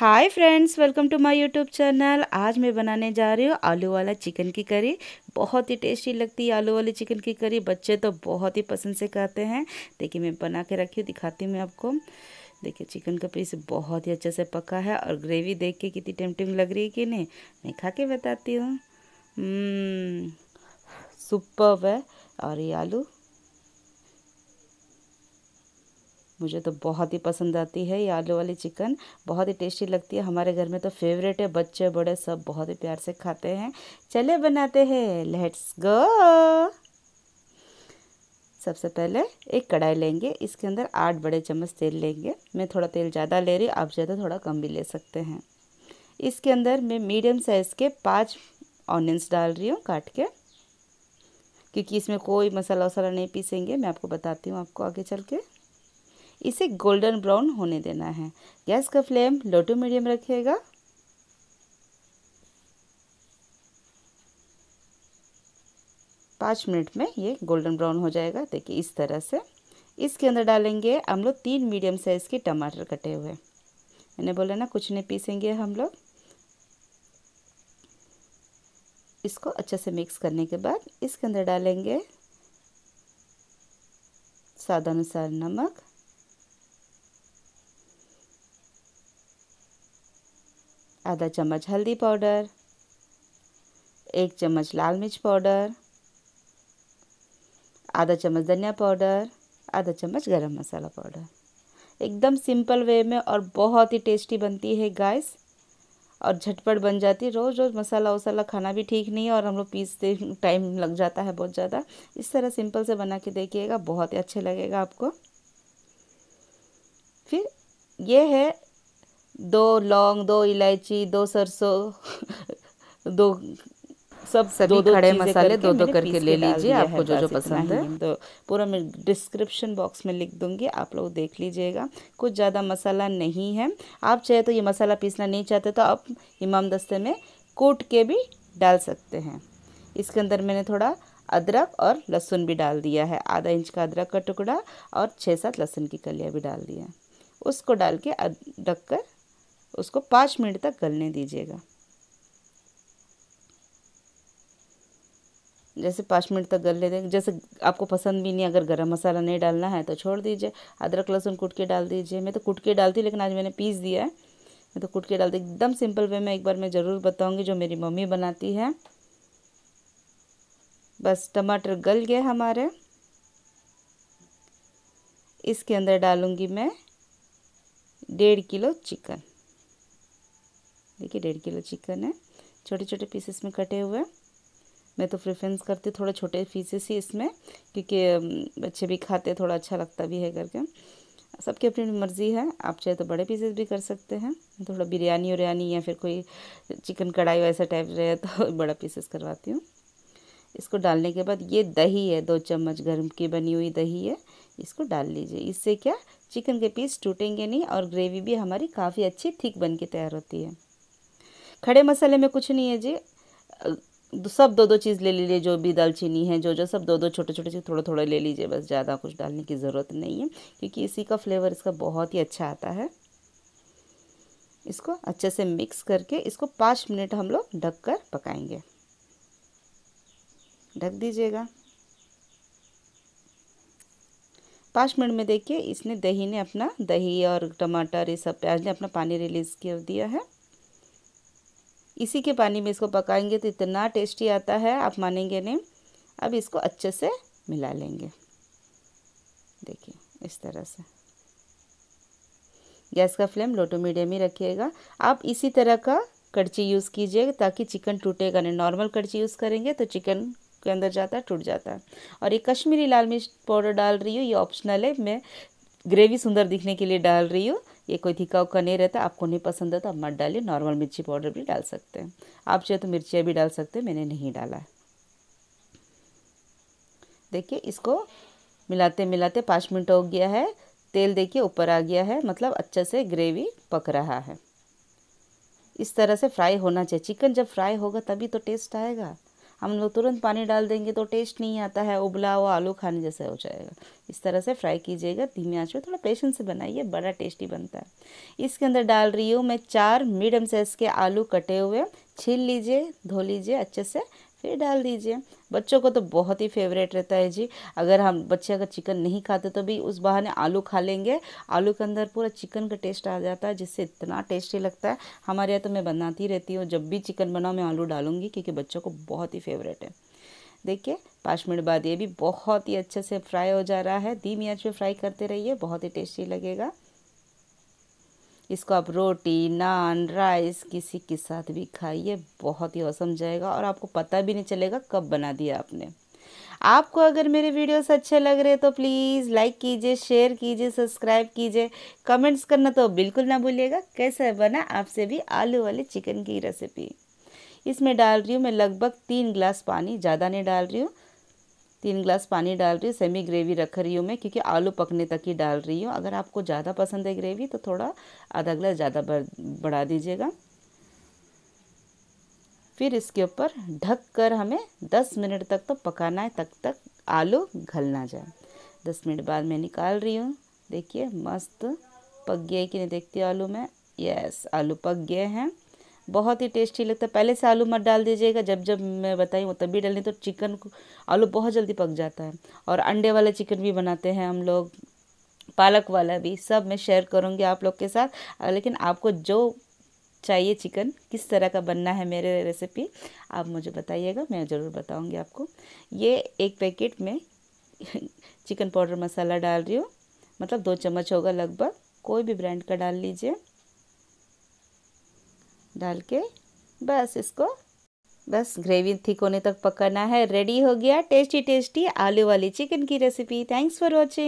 hi friends welcome to my YouTube channel आज मैं बनाने जा रही हूँ आलू वाला चिकन की करी बहुत ही टेस्टी लगती है आलू वाली चिकन की करी बच्चे तो बहुत ही पसंद से खाते हैं देखिए मैं बना के रखी हूँ दिखाती हूँ मैं आपको देखिए चिकन का पीस बहुत ही अच्छे से पका है और ग्रेवी देख के कितनी टेमटिंग लग रही है कि नहीं मैं खा के बताती हूँ सुपर हम्म, है और ये आलू मुझे तो बहुत ही पसंद आती है ये आलू वाली चिकन बहुत ही टेस्टी लगती है हमारे घर में तो फेवरेट है बच्चे बड़े सब बहुत ही प्यार से खाते हैं चले बनाते हैं लेट्स गो सबसे पहले एक कढ़ाई लेंगे इसके अंदर आठ बड़े चम्मच तेल लेंगे मैं थोड़ा तेल ज़्यादा ले रही हूँ आप ज़्यादा थोड़ा कम भी ले सकते हैं इसके अंदर मैं मीडियम साइज़ के पाँच ऑनियंस डाल रही हूँ काट के क्योंकि इसमें कोई मसाला वसाला नहीं पीसेंगे मैं आपको बताती हूँ आपको आगे चल के इसे गोल्डन ब्राउन होने देना है गैस का फ्लेम लो टू मीडियम रखिएगा पाँच मिनट में ये गोल्डन ब्राउन हो जाएगा देखिए इस तरह से इसके अंदर डालेंगे हम लोग तीन मीडियम साइज़ के टमाटर कटे हुए मैंने बोला ना कुछ नहीं पीसेंगे हम लोग इसको अच्छे से मिक्स करने के बाद इसके अंदर डालेंगे स्वादानुसार नमक आधा चम्मच हल्दी पाउडर एक चम्मच लाल मिर्च पाउडर आधा चम्मच धनिया पाउडर आधा चम्मच गरम मसाला पाउडर एकदम सिंपल वे में और बहुत ही टेस्टी बनती है गाइस और झटपट बन जाती है रोज़ रोज़ मसाला वसाला खाना भी ठीक नहीं है और हम लोग पीसते टाइम लग जाता है बहुत ज़्यादा इस तरह सिंपल से बना के देखिएगा बहुत ही अच्छे लगेगा आपको फिर ये है दो लौंग दो इलायची दो सरसों दो सब सभी दो, दो खड़े मसाले दो दो करके ले लीजिए आपको जो जो पसंद है तो पूरा मैं डिस्क्रिप्शन बॉक्स में लिख दूंगी आप लोग देख लीजिएगा कुछ ज़्यादा मसाला नहीं है आप चाहे तो ये मसाला पीसना नहीं चाहते तो आप इमाम दस्ते में कूट के भी डाल सकते हैं इसके अंदर मैंने थोड़ा अदरक और लहसुन भी डाल दिया है आधा इंच का अदरक का टुकड़ा और छः सात लहसुन की कलियाँ भी डाल दिया उसको डाल के ढक कर उसको पाँच मिनट तक गलने दीजिएगा जैसे पाँच मिनट तक गल ले देंगे जैसे आपको पसंद भी नहीं अगर गरम मसाला नहीं डालना है तो छोड़ दीजिए अदरक लहसुन कूट के डाल दीजिए मैं तो कूट के डालती लेकिन आज मैंने पीस दिया है मैं तो कूट के डालती एकदम सिंपल वे में एक बार मैं ज़रूर बताऊँगी जो मेरी मम्मी बनाती है बस टमाटर गल गए हमारे इसके अंदर डालूँगी मैं डेढ़ किलो चिकन देखिए डेढ़ किलो चिकन है छोटे छोटे पीसेस में कटे हुए मैं तो प्रेफरेंस करती हूँ थोड़े छोटे पीसेस ही इसमें क्योंकि बच्चे भी खाते थोड़ा अच्छा लगता भी है करके सबकी अपनी मर्ज़ी है आप चाहे तो बड़े पीसेस भी कर सकते हैं थोड़ा बिरयानी उरयानी या फिर कोई चिकन कढ़ाई वैसा टाइप रहे तो बड़ा पीसेस करवाती हूँ इसको डालने के बाद ये दही है दो चम्मच गर्म की बनी हुई दही है इसको डाल लीजिए इससे क्या चिकन के पीस टूटेंगे नहीं और ग्रेवी भी हमारी काफ़ी अच्छी थिक बन के तैयार होती है खड़े मसाले में कुछ नहीं है जी सब दो दो चीज़ ले लीजिए जो भी दालचीनी है जो जो सब दो दो छोटे छोटे चीज़ थोड़े थोड़े ले लीजिए बस ज़्यादा कुछ डालने की ज़रूरत नहीं है क्योंकि इसी का फ्लेवर इसका बहुत ही अच्छा आता है इसको अच्छे से मिक्स करके इसको पाँच मिनट हम लोग ढक कर पकाएंगे ढक दीजिएगा पाँच मिनट में देखिए इसने दही ने अपना दही और टमाटर ये सब प्याज ने अपना पानी रिलीज़ कर दिया है इसी के पानी में इसको पकाएंगे तो इतना टेस्टी आता है आप मानेंगे नहीं अब इसको अच्छे से मिला लेंगे देखिए इस तरह से गैस का फ्लेम लो टू मीडियम ही रखिएगा आप इसी तरह का कड़ची यूज़ कीजिएगा ताकि चिकन टूटेगा नहीं नॉर्मल कड़ची यूज़ करेंगे तो चिकन के अंदर जाता है टूट जाता है और ये कश्मीरी लाल मिर्च पाउडर डाल रही हूँ ये ऑप्शनल है मैं ग्रेवी सुंदर दिखने के लिए डाल रही हो ये कोई थिक्का उक्का नहीं रहता आपको नहीं पसंद है तो आप मत डालिए नॉर्मल मिर्ची पाउडर भी डाल सकते हैं आप चाहे तो मिर्चियाँ भी डाल सकते हैं मैंने नहीं डाला है देखिए इसको मिलाते मिलाते पाँच मिनट हो गया है तेल देखिए ऊपर आ गया है मतलब अच्छे से ग्रेवी पक रहा है इस तरह से फ्राई होना चाहिए चिकन जब फ्राई होगा तभी तो टेस्ट आएगा हम लोग तुरंत पानी डाल देंगे तो टेस्ट नहीं आता है उबला हुआ आलू खाने जैसा हो जाएगा इस तरह से फ्राई कीजिएगा धीमी आँच पर थोड़ा पेशेंस से बनाइए बड़ा टेस्टी बनता है इसके अंदर डाल रही हूँ मैं चार मीडियम साइज़ के आलू कटे हुए छील लीजिए धो लीजिए अच्छे से फिर डाल दीजिए बच्चों को तो बहुत ही फेवरेट रहता है जी अगर हम बच्चे अगर चिकन नहीं खाते तो भी उस बहाने आलू खा लेंगे आलू के अंदर पूरा चिकन का टेस्ट आ जाता है जिससे इतना टेस्टी लगता है हमारे यहाँ तो मैं बनाती रहती हूँ जब भी चिकन बनाओ मैं आलू डालूँगी क्योंकि बच्चों को बहुत ही फेवरेट है देखिए पाँच मिनट बाद ये भी बहुत ही अच्छे से फ्राई हो जा रहा है धीमी आँच पर फ्राई करते रहिए बहुत ही टेस्टी लगेगा इसको आप रोटी नान राइस किसी के साथ भी खाइए बहुत ही औसम जाएगा और आपको पता भी नहीं चलेगा कब बना दिया आपने आपको अगर मेरे वीडियोस अच्छे लग रहे तो प्लीज़ लाइक कीजिए शेयर कीजिए सब्सक्राइब कीजिए कमेंट्स करना तो बिल्कुल ना भूलिएगा कैसे बना आपसे भी आलू वाले चिकन की रेसिपी इसमें डाल रही हूँ मैं लगभग तीन गिलास पानी ज़्यादा नहीं डाल रही हूँ तीन ग्लास पानी डाल रही हूँ सेमी ग्रेवी रख रही हूँ मैं क्योंकि आलू पकने तक ही डाल रही हूँ अगर आपको ज़्यादा पसंद है ग्रेवी तो थोड़ा आधा ग्लास ज़्यादा बढ़ा दीजिएगा फिर इसके ऊपर ढक कर हमें 10 मिनट तक तो पकाना है तब तक, तक आलू घल ना जाए 10 मिनट बाद मैं निकाल रही हूँ देखिए मस्त पक गया कि नहीं देखती आलू में यस आलू पक गए हैं बहुत ही टेस्टी लगता है पहले से आलू मत डाल दीजिएगा जब जब मैं बताई हूँ तभी डालने तो चिकन को आलू बहुत जल्दी पक जाता है और अंडे वाला चिकन भी बनाते हैं हम लोग पालक वाला भी सब मैं शेयर करूँगी आप लोग के साथ लेकिन आपको जो चाहिए चिकन किस तरह का बनना है मेरे रेसिपी आप मुझे बताइएगा मैं ज़रूर बताऊँगी आपको ये एक पैकेट में चिकन पाउडर मसाला डाल रही हूँ मतलब दो चम्मच होगा लगभग कोई भी ब्रांड का डाल लीजिए डाल के बस इसको बस ग्रेवी थिक होने तक पकाना है रेडी हो गया टेस्टी टेस्टी आलू वाली चिकन की रेसिपी थैंक्स फॉर वॉचिंग